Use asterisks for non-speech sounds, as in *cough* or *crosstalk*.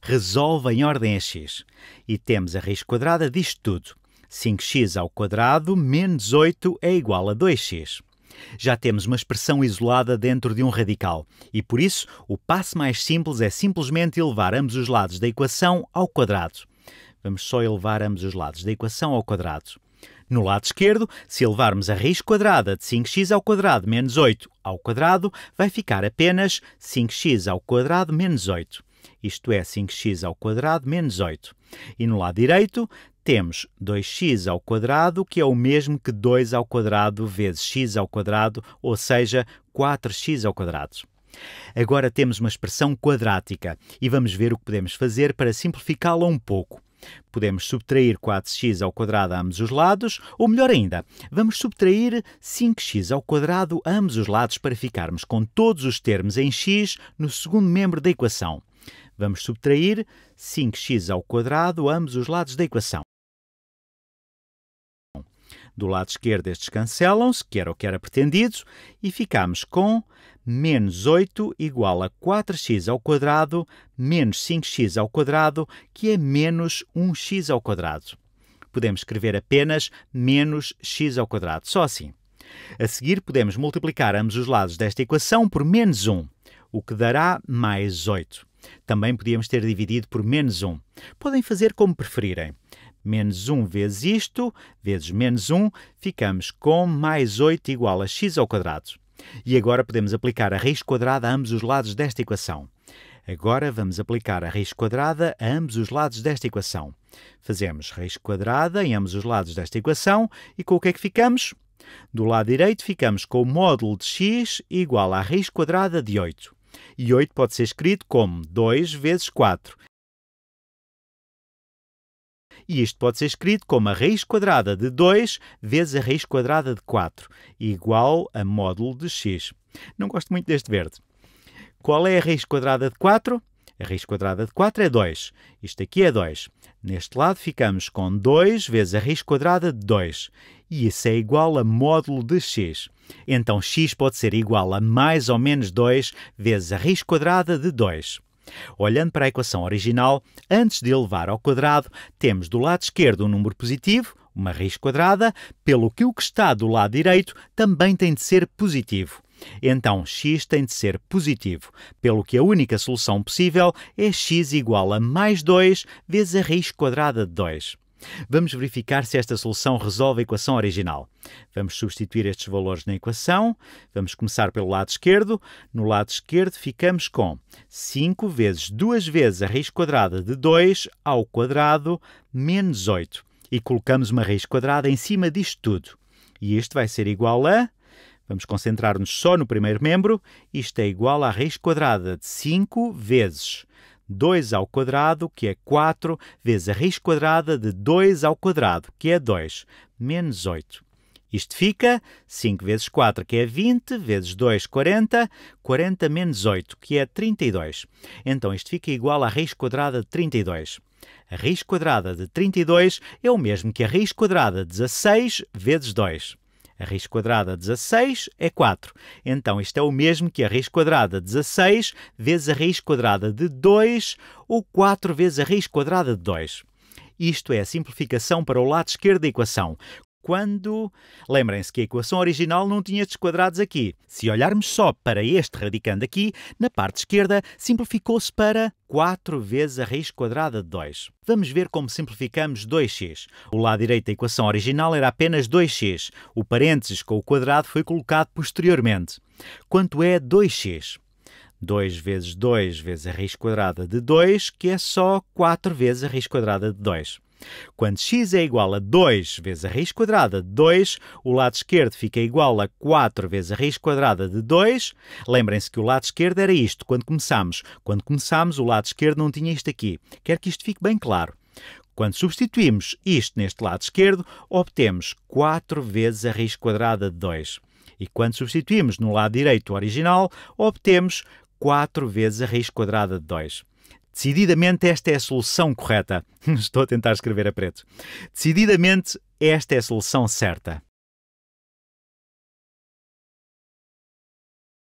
resolve em ordem a x. E temos a raiz quadrada disto tudo. 5x ao quadrado menos 8 é igual a 2x. Já temos uma expressão isolada dentro de um radical e, por isso, o passo mais simples é simplesmente elevar ambos os lados da equação ao quadrado. Vamos só elevar ambos os lados da equação ao quadrado. No lado esquerdo, se elevarmos a raiz quadrada de 5x ao quadrado menos 8 ao quadrado, vai ficar apenas 5x ao quadrado menos 8 isto é 5x ao quadrado menos 8. E no lado direito temos 2x ao quadrado, que é o mesmo que 2 ao quadrado vezes x ao quadrado, ou seja, 4x ao quadrado. Agora temos uma expressão quadrática e vamos ver o que podemos fazer para simplificá-la um pouco. Podemos subtrair 4x ao quadrado a ambos os lados, ou melhor ainda, vamos subtrair 5x ao quadrado a ambos os lados para ficarmos com todos os termos em x no segundo membro da equação. Vamos subtrair 5x ao quadrado ambos os lados da equação. Do lado esquerdo estes cancelam-se, que era o que era pretendido, e ficamos com menos 8 igual a 4x ao quadrado menos 5x ao quadrado, que é menos 1x ao quadrado. Podemos escrever apenas menos x ao quadrado, só assim. A seguir podemos multiplicar ambos os lados desta equação por menos 1, o que dará mais 8. Também podíamos ter dividido por menos 1. Podem fazer como preferirem. Menos 1 vezes isto, vezes menos 1, ficamos com mais 8 igual a x ao quadrado. E agora podemos aplicar a raiz quadrada a ambos os lados desta equação. Agora vamos aplicar a raiz quadrada a ambos os lados desta equação. Fazemos raiz quadrada em ambos os lados desta equação e com o que é que ficamos? Do lado direito ficamos com o módulo de x igual à raiz quadrada de 8. E 8 pode ser escrito como 2 vezes 4. E isto pode ser escrito como a raiz quadrada de 2 vezes a raiz quadrada de 4, igual a módulo de x. Não gosto muito deste verde. Qual é a raiz quadrada de 4? A raiz quadrada de 4 é 2. Isto aqui é 2. Neste lado ficamos com 2 vezes a raiz quadrada de 2 e isso é igual a módulo de x. Então x pode ser igual a mais ou menos 2 vezes a raiz quadrada de 2. Olhando para a equação original, antes de elevar ao quadrado, temos do lado esquerdo um número positivo, uma raiz quadrada, pelo que o que está do lado direito também tem de ser positivo. Então x tem de ser positivo, pelo que a única solução possível é x igual a mais 2 vezes a raiz quadrada de 2. Vamos verificar se esta solução resolve a equação original. Vamos substituir estes valores na equação. Vamos começar pelo lado esquerdo. No lado esquerdo ficamos com 5 vezes 2 vezes a raiz quadrada de 2 ao quadrado menos 8. E colocamos uma raiz quadrada em cima disto tudo. E isto vai ser igual a... Vamos concentrar-nos só no primeiro membro. Isto é igual à raiz quadrada de 5 vezes 2 ao quadrado, que é 4, vezes a raiz quadrada de 2 ao quadrado, que é 2, menos 8. Isto fica 5 vezes 4, que é 20, vezes 2, 40, 40 menos 8, que é 32. Então isto fica igual à raiz quadrada de 32. A raiz quadrada de 32 é o mesmo que a raiz quadrada de 16 vezes 2. A raiz quadrada de 16 é 4. Então, isto é o mesmo que a raiz quadrada de 16 vezes a raiz quadrada de 2 ou 4 vezes a raiz quadrada de 2. Isto é a simplificação para o lado esquerdo da equação quando. Lembrem-se que a equação original não tinha estes quadrados aqui. Se olharmos só para este radicando aqui, na parte esquerda simplificou-se para 4 vezes a raiz quadrada de 2. Vamos ver como simplificamos 2x. O lado direito da equação original era apenas 2x. O parênteses com o quadrado foi colocado posteriormente. Quanto é 2x? 2 vezes 2 vezes a raiz quadrada de 2, que é só 4 vezes a raiz quadrada de 2. Quando x é igual a 2 vezes a raiz quadrada de 2, o lado esquerdo fica igual a 4 vezes a raiz quadrada de 2. Lembrem-se que o lado esquerdo era isto quando começámos. Quando começámos, o lado esquerdo não tinha isto aqui. Quero que isto fique bem claro. Quando substituímos isto neste lado esquerdo, obtemos 4 vezes a raiz quadrada de 2. E quando substituímos no lado direito original, obtemos 4 vezes a raiz quadrada de 2. Decididamente esta é a solução correta. *laughs* Estou a tentar escrever a preto. Decididamente esta é a solução certa.